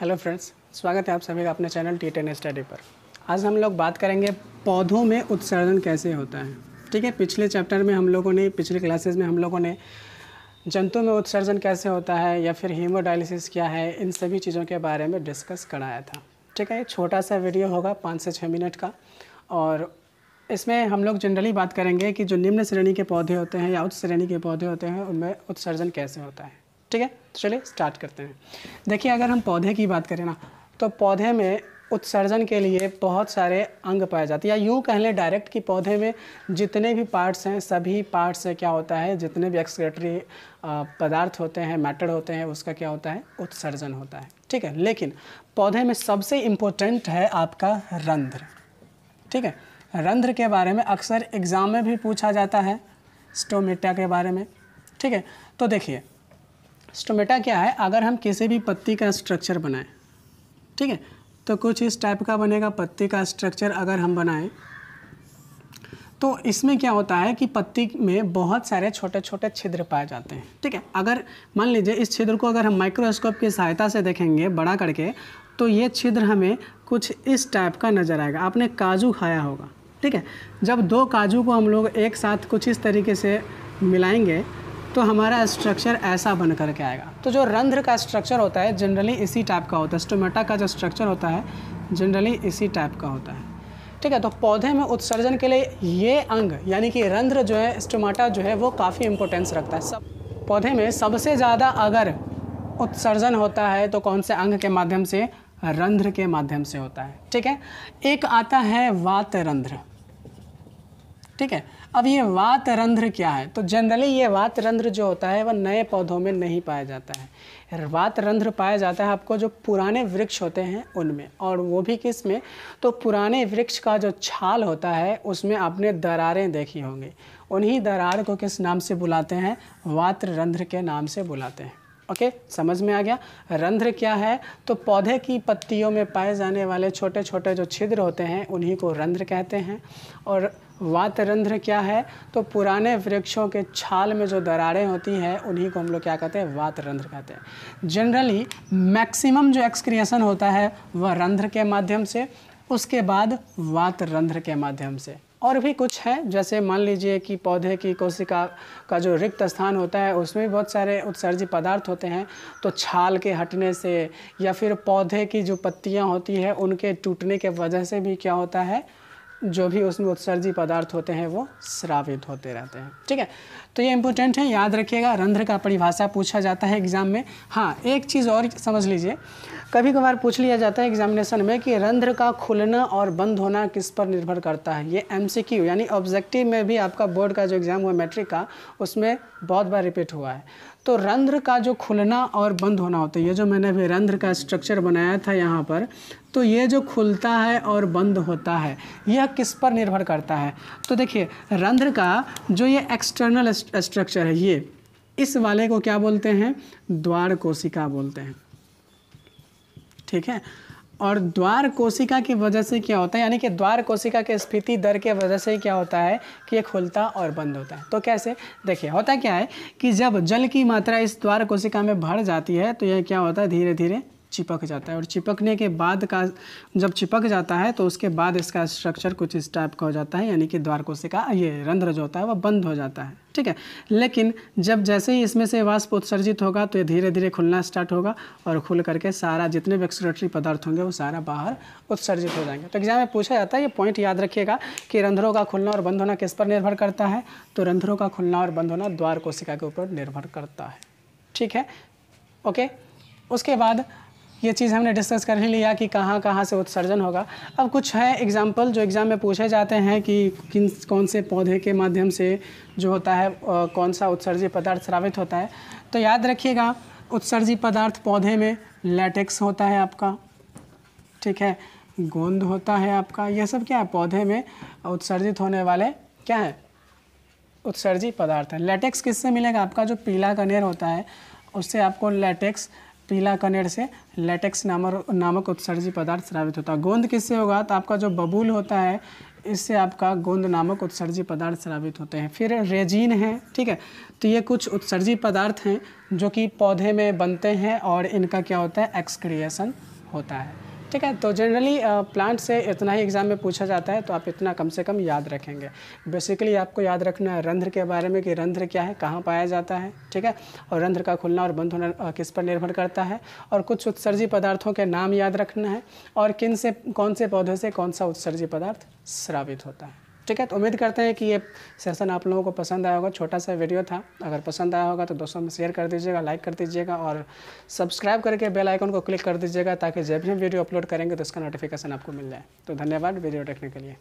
hello friends स्वागत है आप सभी का अपने चैनल टी टेन स्टडी पर आज हम लोग बात करेंगे पौधों में उत्सर्जन कैसे होता है ठीक है पिछले चैप्टर में हम लोगों ने पिछले क्लासेस में हम लोगों ने जंतु में उत्सर्जन कैसे होता है या फिर हीमोडायलिसिस क्या है इन सभी चीज़ों के बारे में डिस्कस कराया था ठीक है छोटा सा वीडियो होगा पाँच से छः मिनट का और इसमें हम लोग जनरली बात करेंगे कि जो निम्न श्रेणी के पौधे होते हैं या उच्च श्रेणी के पौधे होते हैं उनमें उत्सर्जन कैसे होता है ठीक है तो चलिए स्टार्ट करते हैं देखिए अगर हम पौधे की बात करें ना तो पौधे में उत्सर्जन के लिए बहुत सारे अंग पाए जाते हैं या यूँ कह लें डायरेक्ट कि पौधे में जितने भी पार्ट्स हैं सभी पार्ट्स से क्या होता है जितने भी एक्सक्रेटरी पदार्थ होते हैं मैटर होते हैं उसका क्या होता है उत्सर्जन होता है ठीक है लेकिन पौधे में सबसे इम्पोर्टेंट है आपका रंध्र ठीक है रंध्र के बारे में अक्सर एग्ज़ाम में भी पूछा जाता है स्टोमेटा के बारे में ठीक है तो देखिए स्टोमेटा तो क्या है अगर हम किसी भी पत्ती का स्ट्रक्चर बनाएं ठीक है तो कुछ इस टाइप का बनेगा पत्ती का स्ट्रक्चर अगर हम बनाएं तो इसमें क्या होता है कि पत्ती में बहुत सारे छोटे छोटे छिद्र पाए जाते हैं ठीक है अगर मान लीजिए इस छिद्र को अगर हम माइक्रोस्कोप की सहायता से देखेंगे बड़ा करके तो ये छिद्र हमें कुछ इस टाइप का नज़र आएगा आपने काजू खाया होगा ठीक है जब दो काजू को हम लोग एक साथ कुछ इस तरीके से मिलाएंगे तो हमारा स्ट्रक्चर ऐसा बन कर के आएगा तो जो रंध्र का स्ट्रक्चर होता है जनरली इसी टाइप का होता है स्टोमेटा का जो स्ट्रक्चर होता है जनरली इसी टाइप का होता है ठीक है तो पौधे में उत्सर्जन के लिए ये अंग यानी कि रंध्र जो है स्टोमाटा जो है वो काफ़ी इंपॉर्टेंस रखता है सब पौधे में सबसे ज़्यादा अगर उत्सर्जन होता है तो कौन से अंग के माध्यम से रंध्र के माध्यम से होता है ठीक है एक आता है वात रंध्र ठीक है अब ये वात रंध्र क्या है तो जनरली ये वात रंध्र जो होता है वह नए पौधों में नहीं पाया जाता है वात रंध्र पाया जाता है आपको जो पुराने वृक्ष होते हैं उनमें और वो भी किस में तो पुराने वृक्ष का जो छाल होता है उसमें आपने दरारें देखी होंगी उन्हीं दरार को किस नाम से बुलाते हैं वात रंध्र के नाम से बुलाते हैं ओके समझ में आ गया रंध्र क्या है तो पौधे की पत्तियों में पाए जाने वाले छोटे छोटे जो छिद्र होते हैं उन्हीं को रंध्र कहते हैं और वातरंध्र क्या है तो पुराने वृक्षों के छाल में जो दरारें होती हैं उन्हीं को हम लोग क्या कहते हैं वातरंध्र कहते हैं जनरली मैक्सिमम जो एक्सक्रिएशन होता है वह रंध्र के माध्यम से उसके बाद वातरंध्र के माध्यम से और भी कुछ है जैसे मान लीजिए कि पौधे की कोशिका का जो रिक्त स्थान होता है उसमें भी बहुत सारे उत्सर्जी पदार्थ होते हैं तो छाल के हटने से या फिर पौधे की जो पत्तियां होती है उनके टूटने के वजह से भी क्या होता है जो भी उसमें उत्सर्जी पदार्थ होते हैं वो श्रावित होते रहते हैं ठीक है तो ये इंपॉर्टेंट है याद रखिएगा रंध्र का परिभाषा पूछा जाता है एग्जाम में हाँ एक चीज़ और समझ लीजिए कभी कभार पूछ लिया जाता है एग्जामिनेशन में कि रंध्र का खुलना और बंद होना किस पर निर्भर करता है ये एम यानी ऑब्जेक्टिव में भी आपका बोर्ड का जो एग्ज़ाम हुआ मैट्रिक का उसमें बहुत बार रिपीट हुआ है तो रंध्र का जो खुलना और बंद होना होता है ये जो मैंने अभी रंध्र का स्ट्रक्चर बनाया था यहाँ पर तो ये जो खुलता है और बंद होता है यह किस पर निर्भर करता है तो देखिए रंध्र का जो ये एक्सटर्नल स्ट्रक्चर है ये इस वाले को क्या बोलते हैं द्वार कोशिका बोलते हैं ठीक है और द्वार कोशिका की वजह से क्या होता है यानी कि द्वार कोशिका के स्फीति दर के वजह से क्या होता है कि ये खुलता और बंद होता है तो कैसे देखिए होता क्या है कि जब जल की मात्रा इस द्वार कोशिका में भर जाती है तो यह क्या होता है धीरे धीरे चिपक जाता है और चिपकने के बाद का जब चिपक जाता है तो उसके बाद इसका स्ट्रक्चर कुछ इस टाइप का हो जाता है यानी कि द्वार कोशिका ये रंध्र जो होता है वह बंद हो जाता है ठीक है लेकिन जब जैसे ही इसमें से वाष्प उत्सर्जित होगा तो ये धीरे धीरे खुलना स्टार्ट होगा और खुल करके सारा जितने भी एक्सक्रेटरी पदार्थ होंगे वो सारा बाहर उत्सर्जित हो जाएंगे तो एग्जाम में पूछा जाता है ये पॉइंट याद रखिएगा कि रंध्रों का खुलना और बंद होना किस पर निर्भर करता है तो रंध्रों का खुलना और बंद होना द्वार कोशिका के ऊपर निर्भर करता है ठीक है ओके उसके बाद ये चीज़ हमने डिस्कस कर ही लिया कि कहाँ कहाँ से उत्सर्जन होगा अब कुछ है एग्जाम्पल जो एग्ज़ाम में पूछे जाते हैं कि किन कौन से पौधे के माध्यम से जो होता है कौन सा उत्सर्जी पदार्थ स्रावित होता है तो याद रखिएगा उत्सर्जी पदार्थ पौधे में लेटेक्स होता है आपका ठीक है गोंद होता है आपका यह सब क्या है पौधे में उत्सर्जित होने वाले क्या है उत्सर्जी पदार्थ है लेटेक्स किससे मिलेगा आपका जो पीला कनेर होता है उससे आपको लेटेक्स पीला कनेर से लेटेक्स नामर नामक उत्सर्जी पदार्थ स्रावित होता है गोंद किससे होगा तो आपका जो बबूल होता है इससे आपका गोंद नामक उत्सर्जी पदार्थ स्रावित होते हैं फिर रेजीन है ठीक है तो ये कुछ उत्सर्जी पदार्थ हैं जो कि पौधे में बनते हैं और इनका क्या होता है एक्सक्रिएसन होता है ठीक है तो जनरली प्लांट से इतना ही एग्जाम में पूछा जाता है तो आप इतना कम से कम याद रखेंगे बेसिकली आपको याद रखना है रंध्र के बारे में कि रंध्र क्या है कहाँ पाया जाता है ठीक है और रंध्र का खुलना और बंद होना किस पर निर्भर करता है और कुछ उत्सर्जी पदार्थों के नाम याद रखना है और किन से कौन से पौधे से कौन सा उत्सर्जी पदार्थ स्रावित होता है ठीक है तो उम्मीद करते हैं कि ये सेशन आप लोगों को पसंद आया होगा छोटा सा वीडियो था अगर पसंद आया होगा तो दोस्तों में शेयर कर दीजिएगा लाइक कर दीजिएगा और सब्सक्राइब करके बेल आइकन को क्लिक कर दीजिएगा ताकि जब भी हम वीडियो अपलोड करेंगे तो उसका नोटिफिकेशन आपको मिल जाए तो धन्यवाद वीडियो देखने के लिए